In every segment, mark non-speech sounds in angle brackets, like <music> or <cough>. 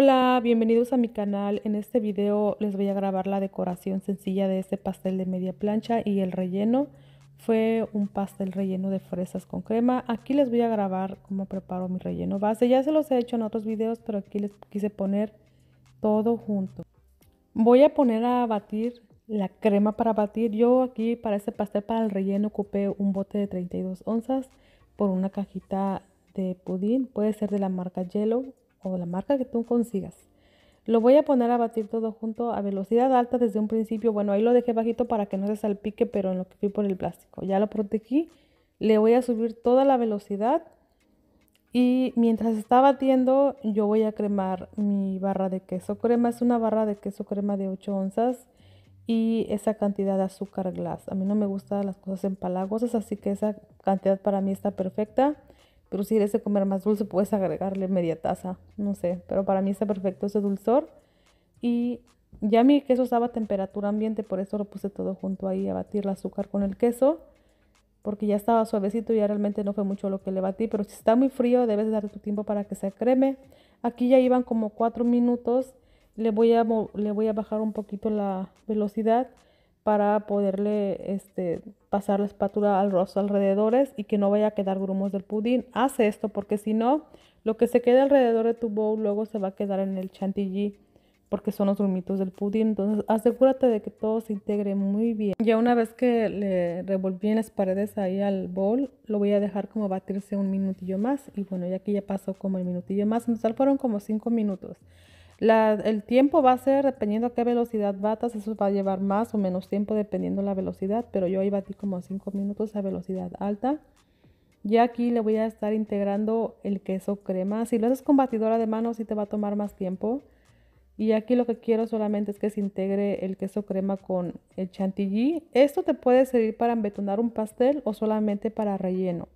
Hola, bienvenidos a mi canal. En este video les voy a grabar la decoración sencilla de este pastel de media plancha y el relleno. Fue un pastel relleno de fresas con crema. Aquí les voy a grabar cómo preparo mi relleno base. Ya se los he hecho en otros videos, pero aquí les quise poner todo junto. Voy a poner a batir la crema para batir. Yo aquí para este pastel, para el relleno, ocupé un bote de 32 onzas por una cajita de pudín. Puede ser de la marca Yellow o la marca que tú consigas. Lo voy a poner a batir todo junto a velocidad alta desde un principio. Bueno, ahí lo dejé bajito para que no se salpique, pero en lo que fui por el plástico. Ya lo protegí. Le voy a subir toda la velocidad. Y mientras está batiendo, yo voy a cremar mi barra de queso crema. Es una barra de queso crema de 8 onzas y esa cantidad de azúcar glass. A mí no me gustan las cosas empalagosas, así que esa cantidad para mí está perfecta. Pero si quieres comer más dulce, puedes agregarle media taza. No sé, pero para mí está perfecto ese dulzor. Y ya mi queso estaba a temperatura ambiente, por eso lo puse todo junto ahí a batir el azúcar con el queso. Porque ya estaba suavecito y ya realmente no fue mucho lo que le batí. Pero si está muy frío, debes darle tu tiempo para que se creme. Aquí ya iban como 4 minutos. Le voy a, le voy a bajar un poquito la velocidad para poderle este, pasar la espátula al rostro alrededores y que no vaya a quedar grumos del pudín. hace esto porque si no, lo que se quede alrededor de tu bowl luego se va a quedar en el chantilly porque son los grumitos del pudín. Entonces asegúrate de que todo se integre muy bien. Ya una vez que le revolví en las paredes ahí al bowl, lo voy a dejar como batirse un minutillo más. Y bueno, ya aquí ya pasó como el minutillo más. En fueron como cinco minutos el tiempo va a ser dependiendo a qué velocidad batas, eso va a llevar más o menos tiempo dependiendo la velocidad, pero yo ahí batí como 5 minutos a velocidad alta. Y aquí le voy a estar integrando el queso crema. Si lo haces con batidora de mano, sí te va a tomar más tiempo. Y aquí lo que quiero solamente es que se integre el queso crema con el chantilly. Esto te puede servir para embetonar un pastel o solamente para relleno.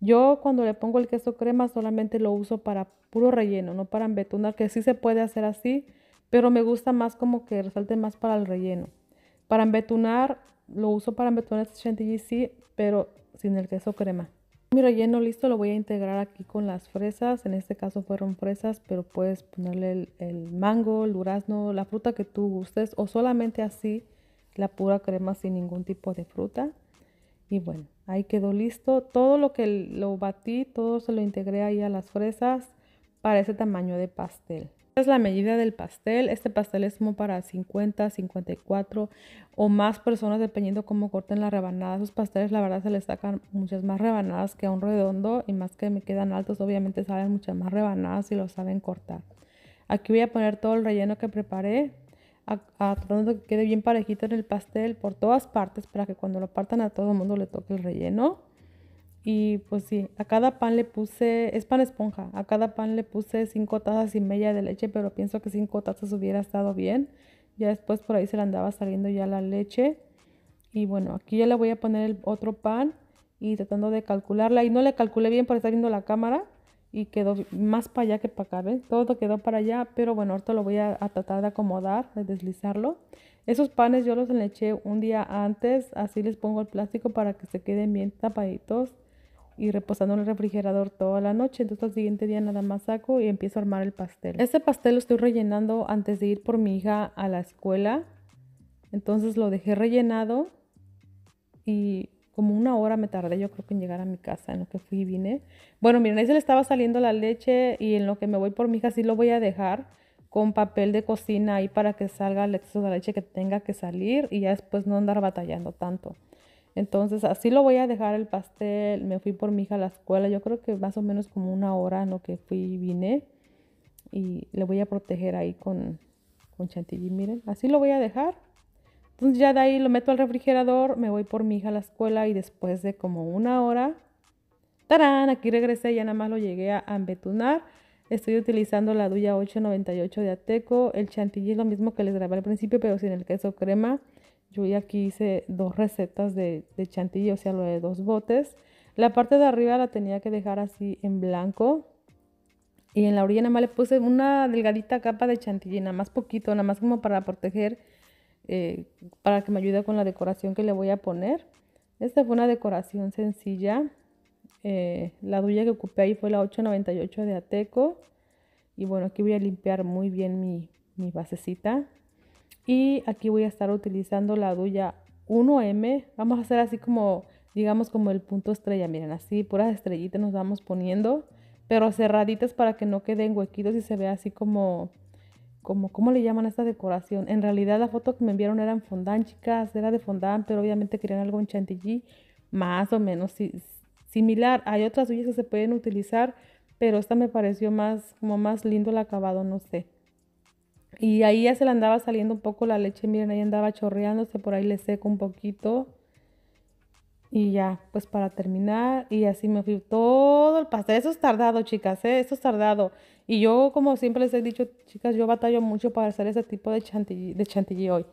Yo cuando le pongo el queso crema solamente lo uso para puro relleno, no para embetunar, que sí se puede hacer así, pero me gusta más como que resalte más para el relleno. Para embetunar, lo uso para embetunar este chantilly sí, pero sin el queso crema. Mi relleno listo lo voy a integrar aquí con las fresas, en este caso fueron fresas, pero puedes ponerle el, mango, el durazno, la fruta que tú gustes o solamente así la pura crema sin ningún tipo de fruta. Y bueno, ahí quedó listo. Todo lo que lo batí, todo se lo integré ahí a las fresas para ese tamaño de pastel. Esta es la medida del pastel. Este pastel es como para 50, 54 o más personas dependiendo cómo corten las rebanadas Esos pasteles la verdad se les sacan muchas más rebanadas que a un redondo y más que me quedan altos obviamente salen muchas más rebanadas si lo saben cortar. Aquí voy a poner todo el relleno que preparé a, que quede bien parejito en el pastel por todas partes para que cuando lo partan a todo el mundo le toque el relleno. Y pues sí, a cada pan le puse, es pan esponja, a cada pan le puse 5 tazas y media de leche, pero pienso que 5 tazas hubiera estado bien. Ya después por ahí se le andaba saliendo ya la leche. Y bueno, aquí ya le voy a poner el otro pan y tratando de calcularla. Y no le calculé bien por estar viendo la cámara y quedó más para allá que para acá, ¿ven? Todo quedó para allá, pero bueno, ahorita lo voy a, tratar de acomodar, de deslizarlo. Esos panes yo los eché un día antes, así les pongo el plástico para que se queden bien tapaditos y reposando en el refrigerador toda la noche. Entonces al siguiente día nada más saco y empiezo a armar el pastel. Este pastel lo estoy rellenando antes de ir por mi hija a la escuela. Entonces lo dejé rellenado y como una hora me tardé yo creo que en llegar a mi casa, en lo que fui y vine. Bueno, miren, ahí se le estaba saliendo la leche y en lo que me voy por mi hija sí lo voy a dejar con papel de cocina ahí para que salga el exceso de leche que tenga que salir y ya después no andar batallando tanto. Entonces así lo voy a dejar el pastel. Me fui por mi hija a la escuela, yo creo que más o menos como una hora en lo que fui y vine y le voy a proteger ahí con, con chantilly, miren, así lo voy a dejar entonces ya de ahí lo meto al refrigerador, me voy por mi hija a la escuela y después de como una hora, tarán, aquí regresé, ya nada más lo llegué a embetunar. Estoy utilizando la Duya 898 de Ateco. El chantilly es lo mismo que les grabé al principio, pero sin el queso crema. Yo ya aquí hice dos recetas de, de chantilly, o sea, lo de dos botes. La parte de arriba la tenía que dejar así en blanco. Y en la orilla nada más le puse una delgadita capa de chantilly, nada más poquito, nada más como para proteger eh, para que me ayude con la decoración que le voy a poner. Esta fue una decoración sencilla. Eh, la duya que ocupé ahí fue la 898 de Ateco. Y bueno, aquí voy a limpiar muy bien mi, mi basecita. Y aquí voy a estar utilizando la duya 1M. Vamos a hacer así como, digamos, como el punto estrella. Miren, así puras estrellitas nos vamos poniendo. Pero cerraditas para que no queden huequitos y se vea así como como, ¿cómo le llaman a esta decoración? En realidad la foto que me enviaron era en fondant, chicas, era de fondant, pero obviamente querían algo en chantilly, más o menos similar. Hay otras suyas que se pueden utilizar, pero esta me pareció más, como más lindo el acabado, no sé. Y ahí ya se le andaba saliendo un poco la leche, miren, ahí andaba chorreándose, por ahí le seco un poquito. Y ya, pues para terminar, y así me fui todo el pastel. Eso es tardado, chicas, ¿eh? eso es tardado. Y yo, como siempre les he dicho, chicas, yo batallo mucho para hacer ese tipo de chantilly, de hoy.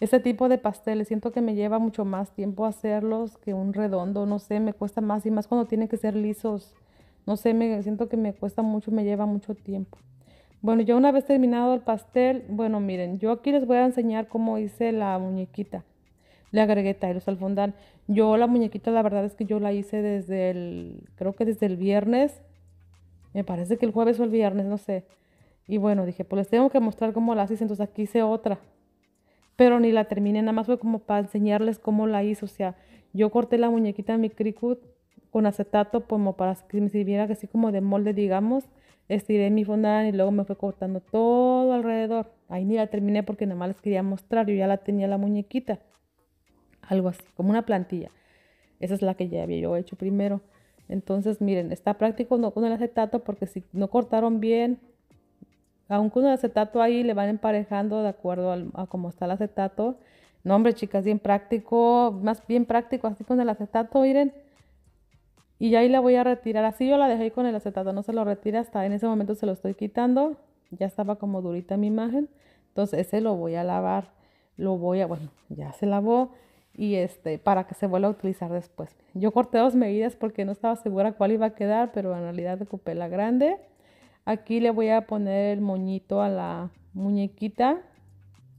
Ese tipo de pasteles, siento que me lleva mucho más tiempo hacerlos que un redondo, no sé, me cuesta más y más cuando tienen que ser lisos. No sé, me siento que me cuesta mucho, me lleva mucho tiempo. Bueno, ya una vez terminado el pastel, bueno, miren, yo aquí les voy a enseñar cómo hice la muñequita le agregué tiles al fondant. Yo la muñequita, la verdad es que yo la hice desde el, creo que desde el viernes, me parece que el jueves o el viernes, no sé. Y bueno, dije, pues les tengo que mostrar cómo la hice, entonces aquí hice otra. Pero ni la terminé, nada más fue como para enseñarles cómo la hice, o sea, yo corté la muñequita de mi Cricut con acetato como para que me sirviera así como de molde, digamos. Estiré mi fondant y luego me fue cortando todo alrededor. Ahí ni la terminé porque nada más les quería mostrar, yo ya la tenía la muñequita algo así, como una plantilla. Esa es la que ya había yo hecho primero. Entonces, miren, está práctico no con el acetato porque si no cortaron bien, aún con el acetato ahí le van emparejando de acuerdo a cómo está el acetato. No, hombre, chicas, bien práctico, más bien práctico así con el acetato, miren. Y ahí la voy a retirar. Así yo la dejé con el acetato, no se lo retira hasta en ese momento se lo estoy quitando. Ya estaba como durita mi imagen. Entonces ese lo voy a lavar. Lo voy a, bueno, ya se lavó y este, para que se vuelva a utilizar después. Yo corté dos medidas porque no estaba segura cuál iba a quedar, pero en realidad ocupé la grande. Aquí le voy a poner el moñito a la muñequita.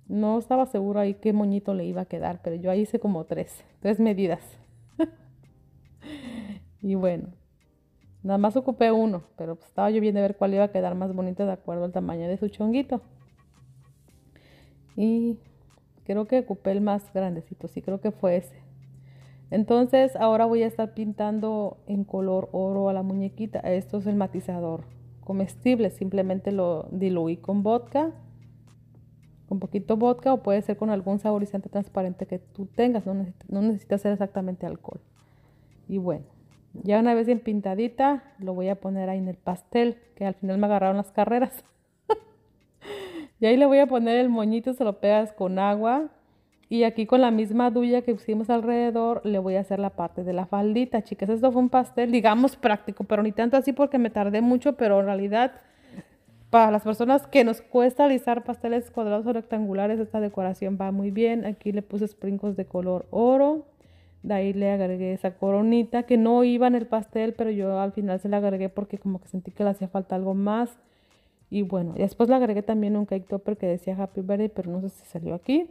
No estaba segura ahí qué moñito le iba a quedar, pero yo ahí hice como tres, tres medidas. <laughs> y bueno, Nada más ocupé uno, pero pues estaba yo bien de ver cuál iba a quedar más bonito de acuerdo al tamaño de su chonguito. Y Creo que ocupé el más grandecito, sí, creo que fue ese. Entonces ahora voy a estar pintando en color oro a la muñequita. Esto es el matizador comestible, simplemente lo diluí con vodka, con poquito vodka o puede ser con algún saborizante transparente que tú tengas, no, necesitas ser exactamente alcohol. Y bueno, ya una vez bien pintadita, lo voy a poner ahí en el pastel, que al final me agarraron las carreras. <laughs> Y ahí le voy a poner el moñito, se lo pegas con agua. Y aquí con la misma duya que pusimos alrededor, le voy a hacer la parte de la faldita, chicas. Esto fue un pastel, digamos, práctico, pero ni tanto así porque me tardé mucho, pero en realidad para las personas que nos cuesta alisar pasteles cuadrados o rectangulares, esta decoración va muy bien. Aquí le puse sprinkles de color oro. De ahí le agregué esa coronita que no iba en el pastel, pero yo al final se la agregué porque como que sentí que le hacía falta algo más. Y bueno, después le agregué también un cake topper que decía Happy Birthday, pero no sé si salió aquí.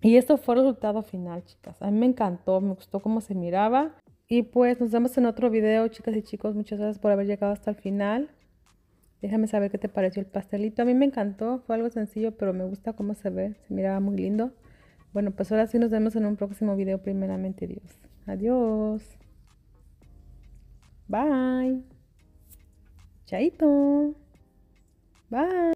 Y esto fue el resultado final, chicas. A mí me encantó, me gustó cómo se miraba. Y pues nos vemos en otro video, chicas y chicos. Muchas gracias por haber llegado hasta el final. Déjame saber qué te pareció el pastelito. A mí me encantó, fue algo sencillo, pero me gusta cómo se ve. Se miraba muy lindo. Bueno, pues ahora sí nos vemos en un próximo video, primeramente Dios. Adiós. Bye. Chaito. Bye.